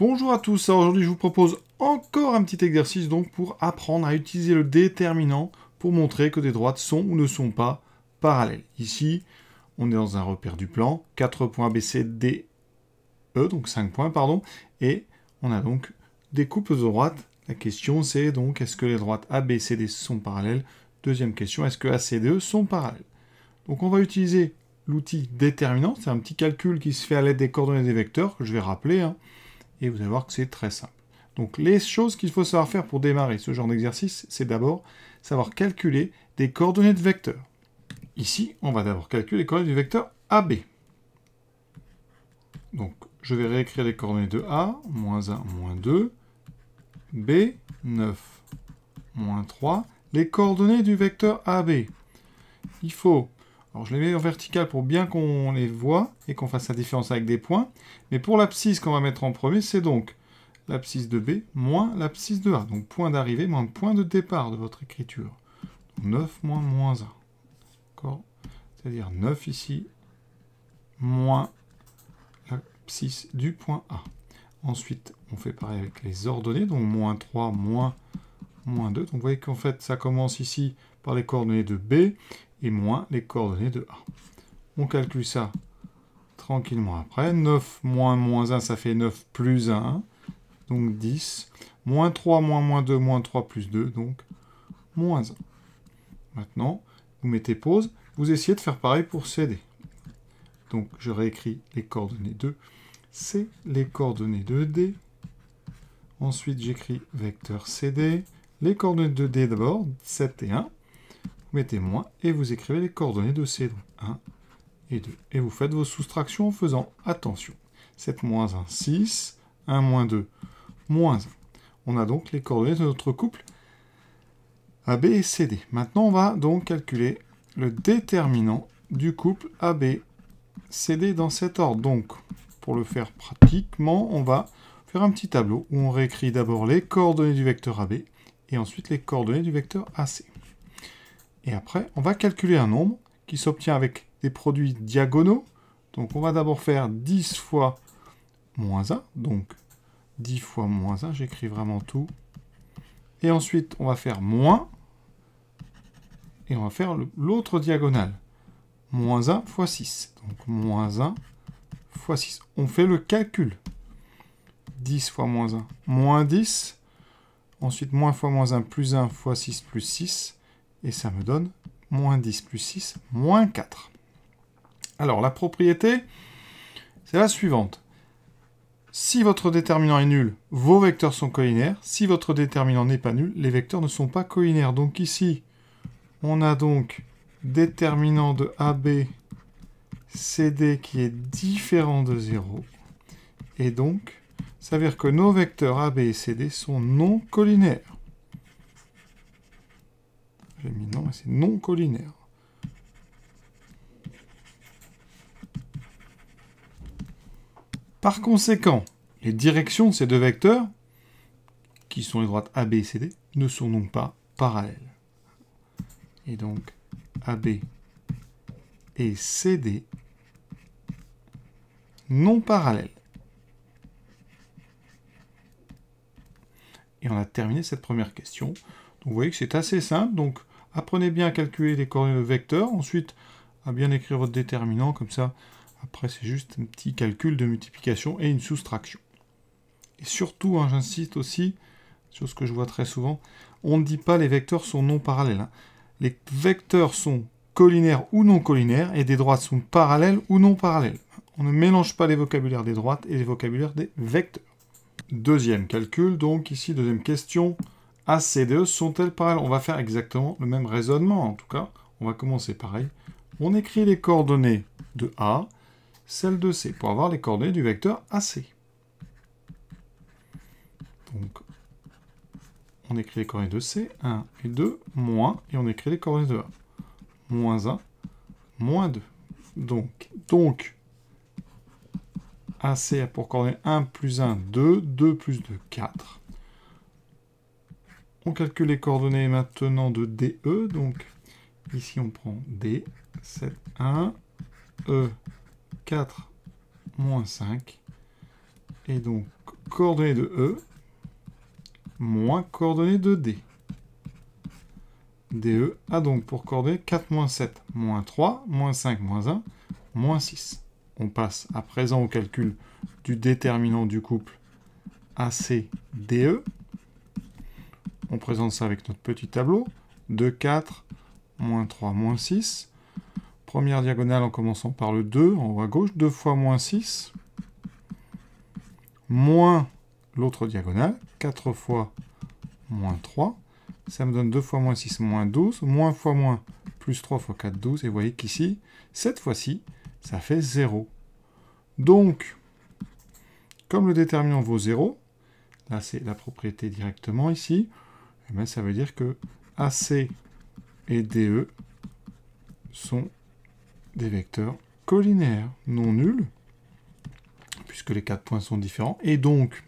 Bonjour à tous, aujourd'hui je vous propose encore un petit exercice donc pour apprendre à utiliser le déterminant pour montrer que des droites sont ou ne sont pas parallèles. Ici, on est dans un repère du plan, 4 points B, D, E, donc 5 points, pardon, et on a donc des coupes de droites. La question c'est donc, est-ce que les droites A, B, sont parallèles Deuxième question, est-ce que ACDE sont parallèles Donc on va utiliser l'outil déterminant, c'est un petit calcul qui se fait à l'aide des coordonnées des vecteurs, que je vais rappeler, hein et vous allez voir que c'est très simple. Donc les choses qu'il faut savoir faire pour démarrer ce genre d'exercice, c'est d'abord savoir calculer des coordonnées de vecteurs. Ici, on va d'abord calculer les coordonnées du vecteur AB. Donc je vais réécrire les coordonnées de A, moins 1, moins 2, B, 9, moins 3, les coordonnées du vecteur AB. Il faut alors je les mets en vertical pour bien qu'on les voit et qu'on fasse la différence avec des points. Mais pour l'abscisse qu'on va mettre en premier, c'est donc l'abscisse de B moins l'abscisse de A. Donc point d'arrivée moins point de départ de votre écriture. 9 moins moins 1. D'accord C'est-à-dire 9 ici moins l'abscisse du point A. Ensuite, on fait pareil avec les ordonnées, donc moins 3, moins, moins 2. Donc vous voyez qu'en fait, ça commence ici par les coordonnées de B, et moins les coordonnées de A. On calcule ça tranquillement après. 9 moins moins 1, ça fait 9 plus 1, donc 10. Moins 3, moins moins 2, moins 3 plus 2, donc moins 1. Maintenant, vous mettez pause, vous essayez de faire pareil pour CD. Donc je réécris les coordonnées de C, les coordonnées de D. Ensuite, j'écris vecteur CD, les coordonnées de D d'abord, 7 et 1 vous mettez moins et vous écrivez les coordonnées de C, donc 1 et 2. Et vous faites vos soustractions en faisant attention. 7 moins 1, 6, 1 moins 2, moins 1. On a donc les coordonnées de notre couple AB et CD. Maintenant, on va donc calculer le déterminant du couple AB, CD dans cet ordre. Donc, pour le faire pratiquement, on va faire un petit tableau où on réécrit d'abord les coordonnées du vecteur AB et ensuite les coordonnées du vecteur AC. Et après, on va calculer un nombre qui s'obtient avec des produits diagonaux. Donc on va d'abord faire 10 fois moins 1. Donc 10 fois moins 1, j'écris vraiment tout. Et ensuite, on va faire moins. Et on va faire l'autre diagonale. Moins 1 fois 6. Donc moins 1 fois 6. On fait le calcul. 10 fois moins 1, moins 10. Ensuite, moins fois moins 1, plus 1 fois 6, plus 6 et ça me donne moins 10 plus 6, moins 4. Alors la propriété, c'est la suivante. Si votre déterminant est nul, vos vecteurs sont collinaires. Si votre déterminant n'est pas nul, les vecteurs ne sont pas collinaires. Donc ici, on a donc déterminant de AB, CD qui est différent de 0. Et donc, ça veut dire que nos vecteurs AB et CD sont non collinaires non, c'est non collinaire. Par conséquent, les directions de ces deux vecteurs, qui sont les droites AB et CD, ne sont donc pas parallèles. Et donc AB et CD non parallèles. Et on a terminé cette première question. vous voyez que c'est assez simple. Donc Apprenez bien à calculer les coordonnées de vecteurs, ensuite à bien écrire votre déterminant, comme ça, après c'est juste un petit calcul de multiplication et une soustraction. Et surtout, hein, j'insiste aussi, sur ce que je vois très souvent, on ne dit pas les vecteurs sont non parallèles. Hein. Les vecteurs sont collinaires ou non collinaires, et des droites sont parallèles ou non parallèles. On ne mélange pas les vocabulaires des droites et les vocabulaires des vecteurs. Deuxième calcul, donc ici, deuxième question. AC et sont-elles parallèles On va faire exactement le même raisonnement, en tout cas. On va commencer pareil. On écrit les coordonnées de A, celles de C, pour avoir les coordonnées du vecteur AC. Donc, on écrit les coordonnées de C, 1 et 2, moins, et on écrit les coordonnées de A. Moins 1, moins 2. Donc, donc AC a pour coordonnées 1 plus 1, 2, 2 plus 2, 4. On calcule les coordonnées maintenant de DE, donc ici on prend D, 7, 1, E, 4, moins 5, et donc coordonnées de E, moins coordonnées de D. DE a donc pour coordonnées 4, moins 7, moins 3, moins 5, moins 1, moins 6. On passe à présent au calcul du déterminant du couple ACDE, on présente ça avec notre petit tableau. 2, 4, moins 3, moins 6. Première diagonale en commençant par le 2 en haut à gauche. 2 fois moins 6. Moins l'autre diagonale. 4 fois moins 3. Ça me donne 2 fois moins 6, moins 12. Moins fois moins, plus 3 fois 4, 12. Et vous voyez qu'ici, cette fois-ci, ça fait 0. Donc, comme le déterminant vaut 0, là c'est la propriété directement ici, eh ben, ça veut dire que AC et DE sont des vecteurs collinaires, non nuls, puisque les quatre points sont différents. Et donc,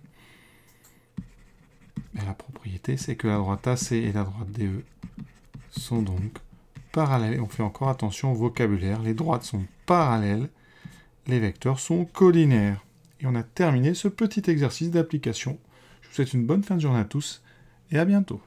ben, la propriété, c'est que la droite AC et la droite DE sont donc parallèles. On fait encore attention au vocabulaire. Les droites sont parallèles, les vecteurs sont collinaires. Et on a terminé ce petit exercice d'application. Je vous souhaite une bonne fin de journée à tous et à bientôt.